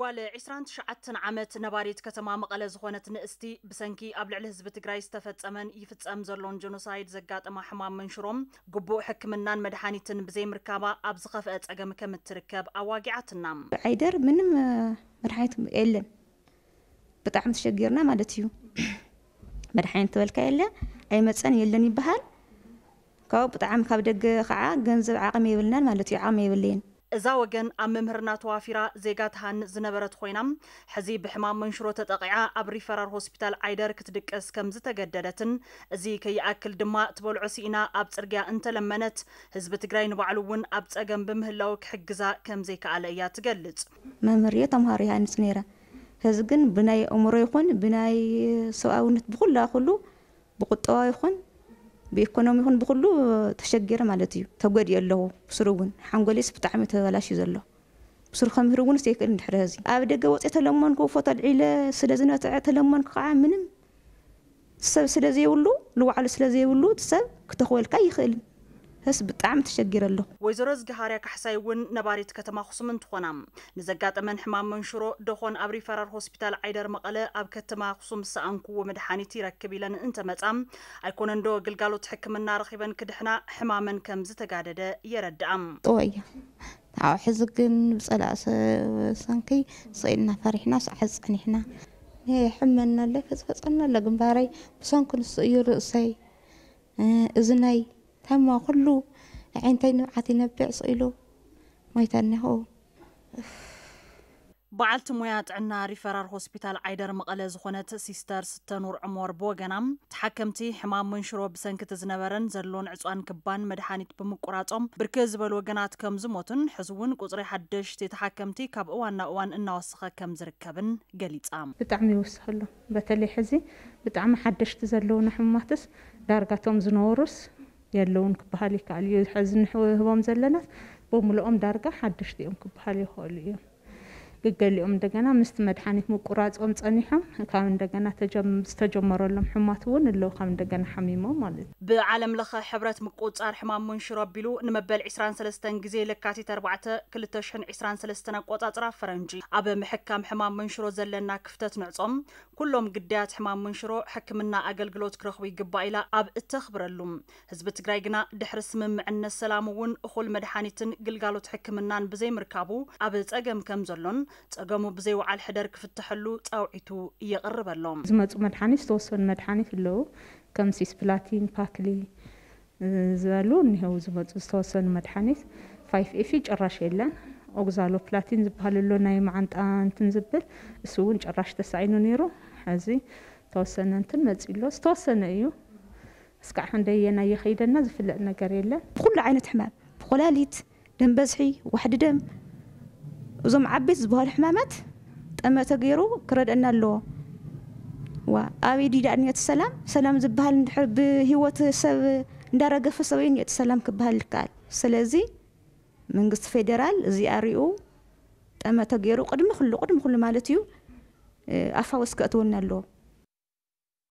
ጓል 29 ዓመት ነባሪት ከተማ መቐለ ዝኾነት ንእስቲ ብሰንኪ ኣብ ልዕሊ ህዝቢ ትግራይ ዝተፈፀመን ይፍፀም ዘሎን ጀኖሳይድ ዘጋጥማ ሕማም መንሽሮም ግቡእ ሕክምናን መድሓኒትን ብዘይምርካባ ኣብ ዝኸፍአ ፀገም ከም እትርከብ ኣዋጊዓትና ዓይደር ምንም መድሓኒት የለን ብጣዕሚ ተሸጊርና ማለት እዩ መድሓኒት ተበልካ የለ ኣይመፀን የለን ይበሃል ካብኡ ብጣዕሚ ካብ ደገ ከዓ ገንዘብ ዓቕሚ የብልናን ማለት እዩ ዓቕሚ የብለየን እዛ ወገን ኣብ መምህርና ተዋፊራ ዜጋ ትሃን ዝነበረት ኮይና ሕዚ ብሕማም መንሽሮ ተጠቂዓ ኣብ ሪፈራር ሆስፒታል ዓይደር ክትድቀስ ከም ዝተገደደትን እዚ ከይኣክል ድማ ትበልዖ ሲኢና ኣብ ፅርግያ እንተለመነት ህዝቢ ትግራይ ንባዕሉ እውን ኣብ ፀገም ብምህላው ክሕግዛ ከም ዘይከኣለ እያ ትገልጽ መምህር እየ ተምሃሮ ይሃንፅ ነይረ ህዚ ግን ብናይ እምሮ ይኹን ብናይ ሰብኣውነት ብኩላ ኩሉ ብቁጠባ ይኹን ብኢኮኖሚ ይኹን ብኩሉ ተሸጊረ ማለት እዩ ተጎዲኡ ኣለዎ ብስሩ እውን ሓንጎሌስ ብጣዕሚ ተበላሽዩ ዘሎ ብስሩ ከምህር እውን ዘይክእል እንድሕረ ህዚ ኣብ ደገ ወፅእ ተለመንኩ ፎቶ ልዒለ ስለ ዝነትዐ ተለመንኩ ከዓ ምንም ሰብ ስለ ዘይብሉ ንባዕሉ ስለ ዘይብሉ ሰብ ክተኽወልካ ይኽእልን هس بتعم تشجير له. ويزر رزق هاري كحساي ون نباري تكتم خصم انتخنام. نزقات من حمام منشرو دخون أبري فرار هوسبيتال عيدر مقالة أب كتم خصم سأنكو ومدحاني تيرا كبيلا انت متعم. أيكون اندو قل قالو تحكم النار خيبا كدحنا حمام كم زتا قاعدة يرد أم. طوي. أو حزقن بسلا سانكي صيلنا فرحنا سحز أنحنا. هي حمنا لفز فصلنا لقنباري بسانكو نصير سي. إذناي. تم كله عينتين عتينا بعص إلو ما يتنهو بعلت ميات عنا ريفرار هوسبيتال عيدر مقالة زخونات سيستر ستنور عمور بوغنام تحكمتي حمام منشرو بسنك تزنبرن زرلون عزوان كبان مدحانيت بمقراتهم بركز بالوغنات كم زموتن حزوون قزري حدش تتحكمتي كاب اوان اوان انوسخة كم زركبن قليت ام بتعمي وسهلو بتلي حزي بتعمي حدش تزرلون حماتس دارقاتهم زنورس የለ እውን ክበሃል ይከኣል እዩ ሕዚ ንሕቦም ዘለና ብምልኦም ዳርጋ ሓደሽቲ እዮም ክበሃል ይኽእሉ እዮም ግገሊኦም እንደገና ምስቲ መድሓኒት ምቁራፆም ፀኒሖም ካብ እንደገና ዝተጀመረሎም ሕማት እውን ኣለዉ ካብ እንደገና ሓሚሞም ማለት እዩ ብዓለም ለኸ ሕብረት ምቁፃር ሕማም ሙንሽሮ ኣቢሉ ንመበል 23 ግዜ ለካቲት 4 2023 ኣቆፃፅራ ፈረንጂ ኣብ ምሕካም ሕማም ሙንሽሮ ዘለና ክፍተት ንዕፆም ኩሎም ግዳያት ሕማም ሙንሽሮ ሕክምና ኣገልግሎት ክረኽቡ ይግባእ ኢላ ኣብ እተኽብረሉ ህዝቢ ትግራይ ግና ድሕሪ ስምምዕነት ሰላም እውን እኹል መድሓኒትን ግልጋሎት ሕክምናን ብዘይምርካቡ ኣብ ፀገም ከም ዘሎን ጸገሙ ብዘይወዓል ሕደር ክፍትሐሉ ጻውዒቱ እየቕርብ ኣሎም ዝመፁ መድሓኒት ዝተወሰኑ መድሓኒት ኣለዉ ከም ሲስፕላቲን ፓክሊ ዝበሉ እኒሄው ዝመፁ ዝተወሰኑ መድሓኒት ፋይፍ ኤፊ ጭራሽ የለን ኦግዛሎ ፕላቲን ዝበሃል ኣሎ ናይ ማዓንጣ እንትን ዝብል እሱ እውን ጭራሽ ተሳዒኑ ነይሩ ሕዚ ተወሰነ እንትን ሎ ዝተወሰነ እዩ እስካዕ ክንደየና የኸይደና ዝፍለጥ ነገር የለን ብኩሉ ዓይነት ሕማም ብኮላሊት ደም በዝሒ ዋሕዲ ደም እዞም ዓበይት ዝበሃሉ ሕማማት ጠመተ ገይሩ ክረድአና ኣለዎ ዋ ኣበይ ዲዳ እኒአቲ ሰላም ሰላም ዝበሃል ብሂወት ሰብ እንዳረገፈ ሰብ እዩ እኒአቲ ሰላም ክበሃል ይከኣል ስለዚ መንግስቲ ፌደራል እዚኣ ሪኡ ጠመተ ገይሩ ቅድሚ ኩሉ ቅድሚ ኩሉ ማለት እዩ ኣፋወስ ክእትወና ኣለዎ